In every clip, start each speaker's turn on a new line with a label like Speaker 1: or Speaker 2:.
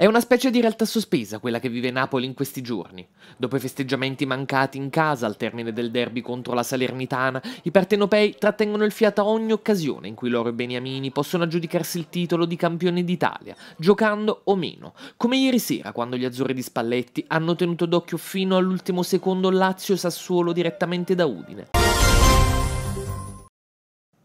Speaker 1: È una specie di realtà sospesa quella che vive Napoli in questi giorni. Dopo i festeggiamenti mancati in casa al termine del derby contro la Salernitana, i partenopei trattengono il fiato a ogni occasione in cui loro e Beniamini possono aggiudicarsi il titolo di campione d'Italia, giocando o meno, come ieri sera quando gli azzurri di Spalletti hanno tenuto d'occhio fino all'ultimo secondo Lazio Sassuolo direttamente da Udine.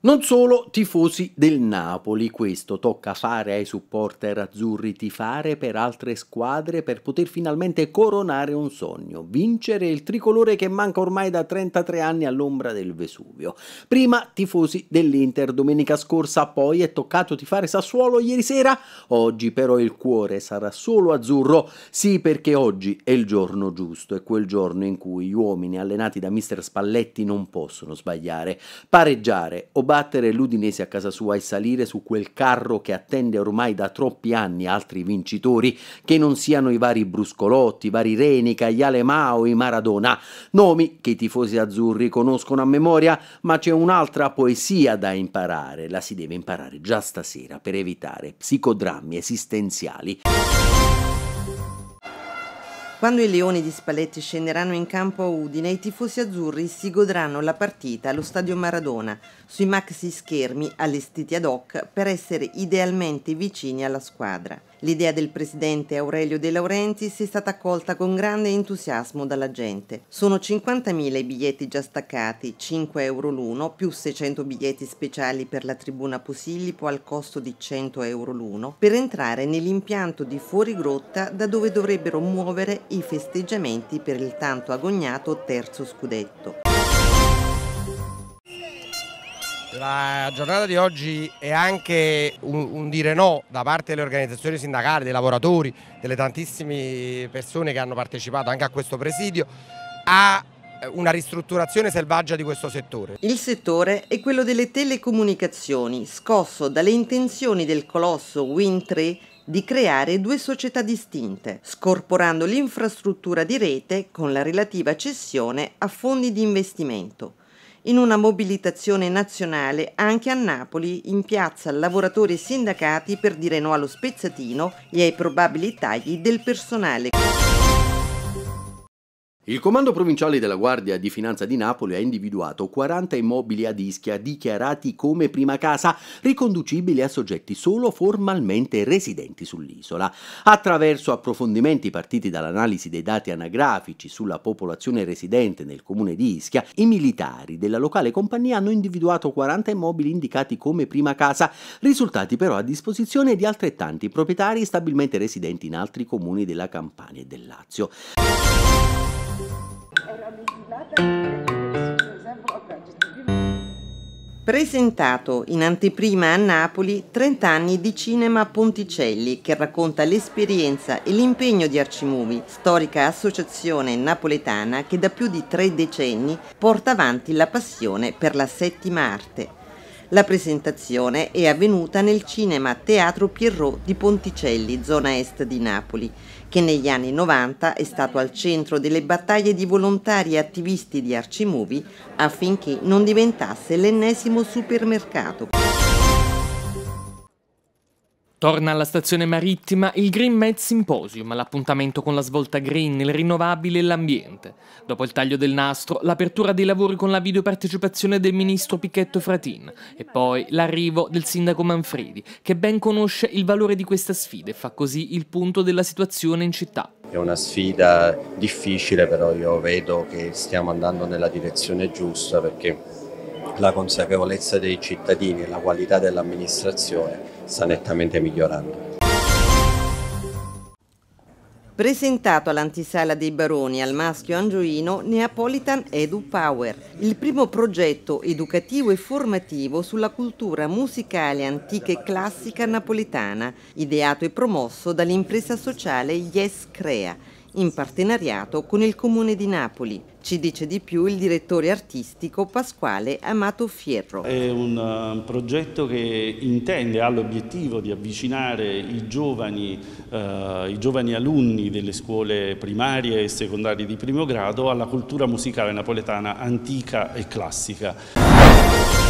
Speaker 1: Non
Speaker 2: solo tifosi del Napoli, questo tocca fare ai supporter azzurri tifare per altre squadre per poter finalmente coronare un sogno, vincere il tricolore che manca ormai da 33 anni all'ombra del Vesuvio. Prima tifosi dell'Inter domenica scorsa, poi è toccato tifare Sassuolo ieri sera, oggi però il cuore sarà solo azzurro, sì perché oggi è il giorno giusto, è quel giorno in cui gli uomini allenati da mister Spalletti non possono sbagliare, pareggiare o battere battere l'Udinese a casa sua e salire su quel carro che attende ormai da troppi anni altri vincitori, che non siano i vari Bruscolotti, i vari Renica, gli Alemao, i Maradona, nomi che i tifosi azzurri conoscono a memoria, ma c'è un'altra poesia da imparare, la si deve imparare già stasera per evitare psicodrammi esistenziali.
Speaker 3: Quando i leoni di Spalletti scenderanno in campo a Udine, i tifosi azzurri si godranno la partita allo stadio Maradona, sui maxi schermi allestiti ad hoc per essere idealmente vicini alla squadra. L'idea del presidente Aurelio De Laurentiis è stata accolta con grande entusiasmo dalla gente. Sono 50.000 i biglietti già staccati, 5 euro l'uno, più 600 biglietti speciali per la tribuna Posillipo al costo di 100 euro l'uno, per entrare nell'impianto di Fuorigrotta da dove dovrebbero muovere i festeggiamenti per il tanto agognato terzo scudetto.
Speaker 2: La giornata di oggi è anche un, un, dire no da parte delle organizzazioni sindacali, dei lavoratori, delle tantissime persone che hanno partecipato anche a questo presidio, a una ristrutturazione selvaggia di questo settore.
Speaker 3: Il settore è quello delle telecomunicazioni, scosso dalle intenzioni del colosso Win 3 di creare due società distinte, scorporando l'infrastruttura di rete con la relativa cessione a fondi di investimento in una mobilitazione nazionale anche a Napoli in piazza lavoratori e sindacati per dire no allo spezzatino e ai probabili tagli del personale.
Speaker 2: Il Comando Provinciale della Guardia di Finanza di Napoli ha individuato 40 immobili ad Ischia dichiarati come prima casa, riconducibili a soggetti solo formalmente residenti sull'isola. Attraverso approfondimenti partiti dall'analisi dei dati anagrafici sulla popolazione residente nel comune di Ischia, i militari della locale compagnia hanno individuato 40 immobili indicati come prima casa, risultati però a disposizione di altrettanti proprietari stabilmente residenti in altri comuni della Campania e del Lazio.
Speaker 3: Presentato in anteprima a Napoli 30 anni di cinema Ponticelli che racconta l'esperienza e l'impegno di Arcimuvi, storica associazione napoletana che da più di tre decenni porta avanti la passione per la settima arte. La presentazione è avvenuta nel cinema Teatro Pierrot di Ponticelli, zona est di Napoli, che negli anni 90 è stato al centro delle battaglie di volontari e attivisti di Arcimovie affinché non diventasse l'ennesimo supermercato.
Speaker 1: Torna alla stazione marittima il Green Med Symposium, l'appuntamento con la svolta green, il rinnovabile e l'ambiente. Dopo il taglio del nastro, l'apertura dei lavori con la videopartecipazione del ministro Picchetto Fratin e poi l'arrivo del sindaco Manfredi, che ben conosce il valore di questa sfida e fa così il punto della situazione in città.
Speaker 2: È una sfida difficile, però io vedo che stiamo andando nella direzione giusta perché la consapevolezza dei cittadini e la qualità dell'amministrazione sta nettamente migliorando.
Speaker 3: Presentato all'antisala dei Baroni al maschio angioino Neapolitan Edu Power, il primo progetto educativo e formativo sulla cultura musicale antica e classica napoletana, ideato e promosso dall'impresa sociale Yes Crea, in partenariato con il Comune di Napoli. Ci dice di più il direttore artistico Pasquale Amato Fierro.
Speaker 2: È un um, progetto che intende, ha l'obiettivo di avvicinare i giovani, eh, i giovani alunni delle scuole primarie e secondarie di primo grado alla cultura musicale napoletana antica e classica.